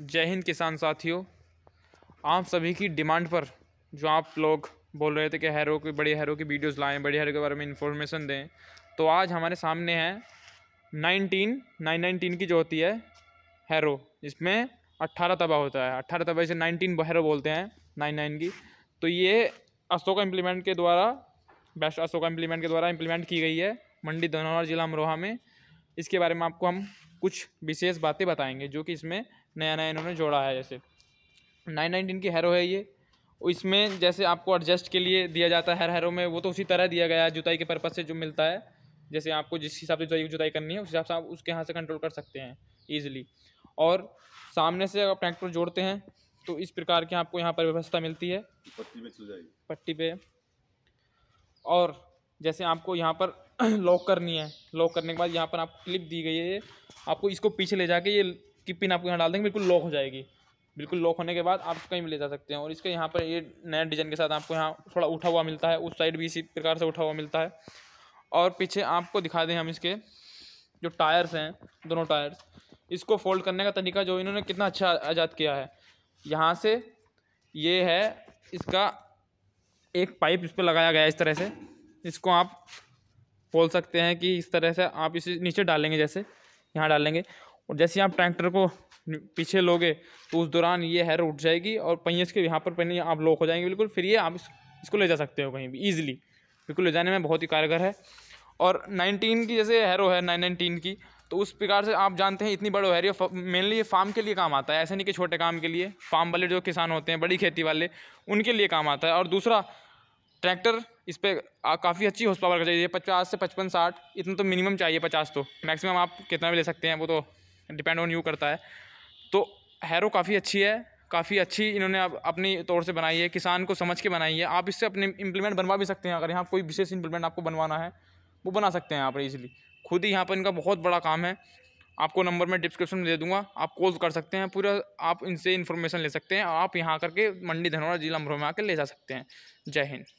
जय हिंद किसान साथियों आप सभी की डिमांड पर जो आप लोग बोल रहे थे कि हैरो के बड़े हैरो की वीडियोस लाएं बड़े हैरो के बारे में इन्फॉर्मेशन दें तो आज हमारे सामने है नाइनटीन नाइन नाइनटीन की जो होती है हैरो इसमें अट्ठारह तबा होता है अट्ठारह तबा इसे नाइनटीन हैरो बोलते हैं नाइन नाइन की तो ये अशोका इम्प्लीमेंट के द्वारा बेस्ट अशोका इम्प्लीमेंट के द्वारा इम्प्लीमेंट की गई है मंडी धनौरा जिला अमरोहा में इसके बारे में आपको हम कुछ विशेष बातें बताएंगे जो कि इसमें नया नया इन्होंने जोड़ा है जैसे नाइन नाइनटीन की हैरो है ये इसमें जैसे आपको एडजस्ट के लिए दिया जाता है हर हैरो में वो तो उसी तरह दिया गया है जुताई के पर्पज़ से जो मिलता है जैसे आपको जिस हिसाब से जुताई जुताई करनी है उस हिसाब से आप उसके यहाँ से कंट्रोल कर सकते हैं ईजिली और सामने से अगर ट्रैक्टर जोड़ते हैं तो इस प्रकार की आपको यहाँ पर व्यवस्था मिलती है पट्टी पे जाएगी पट्टी पे और जैसे आपको यहाँ पर लॉक करनी है लॉक करने के बाद यहाँ पर आपको क्लिप दी गई है आपको इसको पीछे ले जाके ये इसकी पिन आपको यहाँ डाल देंगे बिल्कुल लॉक हो जाएगी बिल्कुल लॉक होने के बाद आप कहीं भी ले जा सकते हैं और इसके यहाँ पर ये नया डिज़ाइन के साथ आपको यहाँ थोड़ा उठा हुआ मिलता है उस साइड भी इसी प्रकार से उठा हुआ मिलता है और पीछे आपको दिखा दें हम इसके जो टायर्स हैं दोनों टायर्स इसको फोल्ड करने का तरीका जो इन्होंने कितना अच्छा आज़ाद किया है यहाँ से ये है इसका एक पाइप इस पर लगाया गया है इस तरह से इसको आप बोल सकते हैं कि इस तरह से आप इसे नीचे डालेंगे जैसे यहाँ डालेंगे और जैसे आप ट्रैक्टर को पीछे लोगे तो उस दौरान ये हैर उठ जाएगी और पहिए इसके यहाँ पर पहिए आप लॉक हो जाएंगे बिल्कुल फिर ये आप इसको ले जा सकते हो कहीं भी ईजिली बिल्कुल ले जाने में बहुत ही कारगर है और नाइनटीन की जैसे हैरो है नाइन नाइनटीन की तो उस प्रकार से आप जानते हैं इतनी बड़ो हैरी मेनली ये फार्म के लिए काम आता है ऐसे नहीं कि छोटे काम के लिए फार्म वाले जो किसान होते हैं बड़ी खेती वाले उनके लिए काम आता है और दूसरा ट्रैक्टर इस पर काफ़ी अच्छी हॉर्स पावर का चाहिए पचास से पचपन साठ इतना तो मिनिमम चाहिए पचास तो मैक्सिमम आप कितना भी ले सकते हैं वो तो डिपेंड ऑन यू करता है तो हैरो काफ़ी अच्छी है काफ़ी अच्छी इन्होंने अब अपनी तौर से बनाई है किसान को समझ के बनाई है आप इससे अपने इम्प्लीमेंट बनवा भी सकते हैं अगर यहाँ कोई विशेष इम्प्लीमेंट आपको बनवाना है वो बना सकते हैं यहाँ पर ईजिली खुद ही यहाँ पर इनका बहुत बड़ा काम है आपको नंबर मैं डिस्क्रिप्शन में दे दूंगा आप कॉल कर सकते हैं पूरा आप इनसे इन्फॉर्मेशन ले सकते हैं आप यहाँ करके मंडी धनौरा जिला में आकर ले जा सकते हैं जय हिंद